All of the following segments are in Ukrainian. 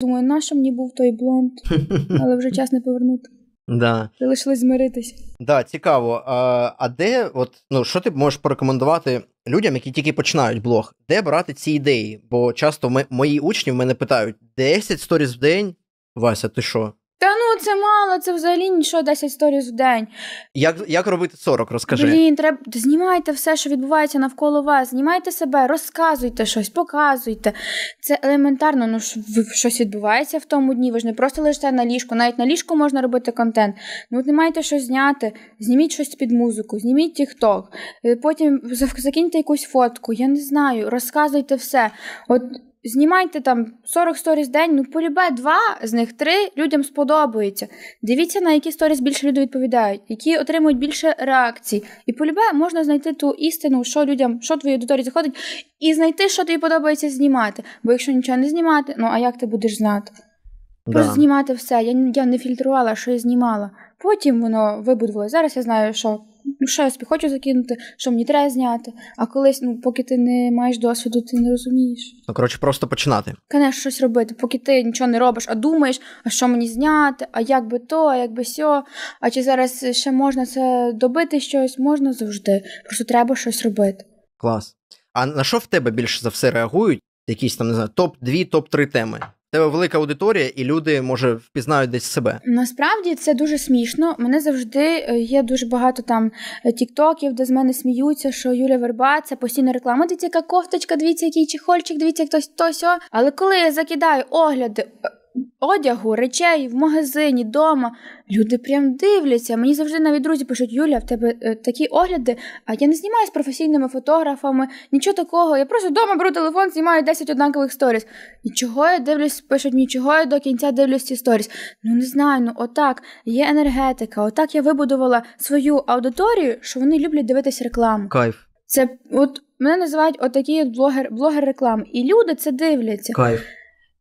Думаю, нащо мені був той блонд, але вже час не повернути. Да. Залишилось змиритись. Да, цікаво. А а де, от ну що ти можеш порекомендувати людям, які тільки починають блог, де брати ці ідеї? Бо часто ми, мої учні в мене питають: 10 сторіс в день, Вася, ти що? це мало, це взагалі нічого 10 сторіз в день. Як як робити 40, розкажи. Блін, треба знімайте все, що відбувається навколо вас, знімайте себе, розказуйте щось, показуйте. Це елементарно, ну щось відбувається в тому дні. Ви ж не просто лежите на ліжку, навіть на ліжку можна робити контент. Ну, от не маєте щось зняти, зніміть щось під музику, зніміть тікток, е, потім закиньте якусь фотку. Я не знаю, розказуйте все. От знімайте там 40 сторіс день, ну полюбе два з них три людям сподобається. Дивіться, на які сторіс більше люди відповідають, які отримують більше реакцій. І полюбе можна знайти ту істину, що людям, що твої аудиторії заходить, і знайти, що тобі подобається знімати. Бо якщо нічого не знімати, ну а як ти будеш знати? Просто знімати все. Я я не фільтрувала, що я знімала. Потім воно вибудувалося. Зараз я знаю, що Ну, що я собі хочу закинути, що мені треба зняти. А колись, ну, поки ти не маєш досвіду, ти не розумієш. Ну, коротше, просто починати. Конечно, щось робити, поки ти нічого не робиш, а думаєш, а що мені зняти, а як би то, а як би сьо, а чи зараз ще можна це добити щось, можна завжди. Просто треба щось робити. Клас. А на що в тебе більше за все реагують? Якісь там не знаю, топ-2, топ-3 теми тебе велика аудиторія, і люди може впізнають десь себе. Насправді це дуже смішно. Мене завжди е, є дуже багато там е, тіктоків, де з мене сміються, що Юля Верба це постійна реклама. Дивіться, яка кофточка, дивіться, який чехольчик, дивіться, як то сьо. Але коли я закидаю огляди е, одягу, речей в магазині, вдома. Люди прям дивляться. Мені завжди навіть друзі пишуть, Юля, в тебе е, такі огляди, а я не знімаю з професійними фотографами, нічого такого. Я просто вдома беру телефон, знімаю 10 однакових сторіс. Нічого я дивлюсь, пишуть нічого я до кінця дивлюсь ці сторіс. Ну не знаю, ну отак є енергетика, отак я вибудувала свою аудиторію, що вони люблять дивитись рекламу. Кайф. Це от мене називають отакі от блогер, блогер реклам. І люди це дивляться. Кайф.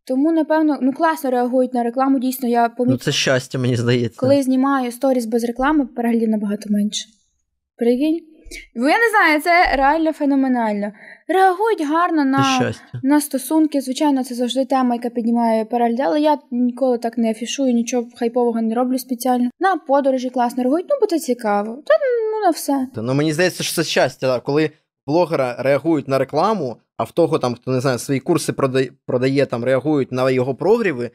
Тому, напевно, ну класно реагують на рекламу. Дійсно, я помітила. Ну, це щастя, мені здається. Коли знімаю сторіс без реклами, переглядів набагато менше. Прикинь? Бо я не знаю, це реально феноменально. Реагують гарно на на стосунки. Звичайно, це завжди тема, яка піднімає перегляди, але я ніколи так не афішую, нічого хайпового не роблю спеціально. На подорожі класно реагують, ну бо це цікаво. Та ну на все. Та, ну мені здається, що це щастя, коли блогера реагують на рекламу а в того там, хто не знає свої курси продає, продає там, реагують на його прогріви,